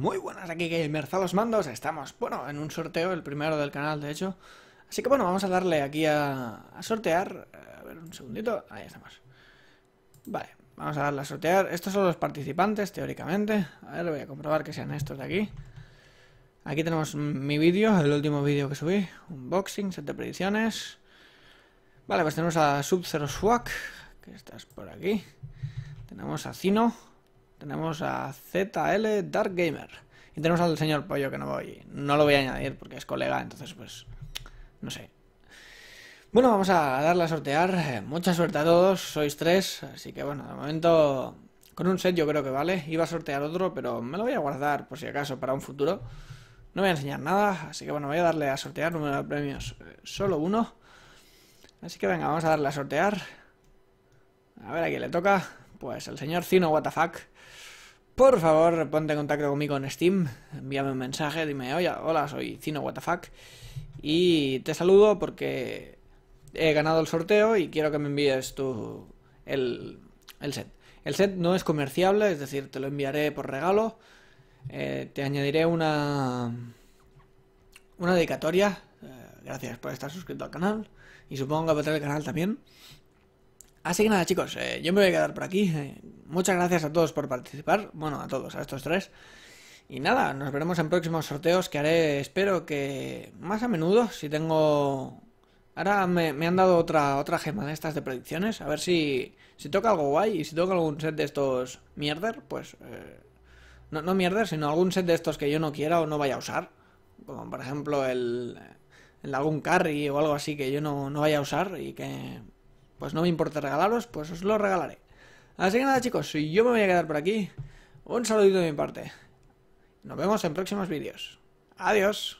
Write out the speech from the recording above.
Muy buenas, aquí que los mandos, estamos, bueno, en un sorteo, el primero del canal de hecho Así que bueno, vamos a darle aquí a, sortear A ver, un segundito, ahí estamos Vale, vamos a darle a sortear Estos son los participantes, teóricamente A ver, voy a comprobar que sean estos de aquí Aquí tenemos mi vídeo, el último vídeo que subí Unboxing, set de predicciones Vale, pues tenemos a Sub-Zero Swag Que estás por aquí Tenemos a Cino tenemos a ZL Dark Gamer. Y tenemos al señor Pollo que no voy. No lo voy a añadir porque es colega, entonces pues. No sé. Bueno, vamos a darle a sortear. Eh, mucha suerte a todos, sois tres. Así que bueno, de momento. Con un set yo creo que vale. Iba a sortear otro, pero me lo voy a guardar por si acaso para un futuro. No voy a enseñar nada, así que bueno, voy a darle a sortear número de premios. Eh, solo uno. Así que venga, vamos a darle a sortear. A ver a quién le toca pues el señor Cino WTF, por favor ponte en contacto conmigo en Steam, envíame un mensaje, dime, oye, hola, soy Cino WTF y te saludo porque he ganado el sorteo y quiero que me envíes tu, el, set. El set no es comerciable, es decir, te lo enviaré por regalo, eh, te añadiré una, una dedicatoria, eh, gracias por estar suscrito al canal y supongo que el canal también. Así que nada, chicos, eh, yo me voy a quedar por aquí. Eh, muchas gracias a todos por participar. Bueno, a todos, a estos tres. Y nada, nos veremos en próximos sorteos que haré, espero que más a menudo, si tengo... Ahora me, han dado otra, otra gema de estas de predicciones, a ver si, si toca algo guay y si toca algún set de estos mierder, pues... Eh, no, no mierder, sino algún set de estos que yo no quiera o no vaya a usar. Como por ejemplo el, el algún carry o algo así que yo no vaya a usar y que pues no me importa regalaros, pues os lo regalaré. Así que nada chicos, si yo me voy a quedar por aquí, un saludito de mi parte. Nos vemos en próximos vídeos. Adiós.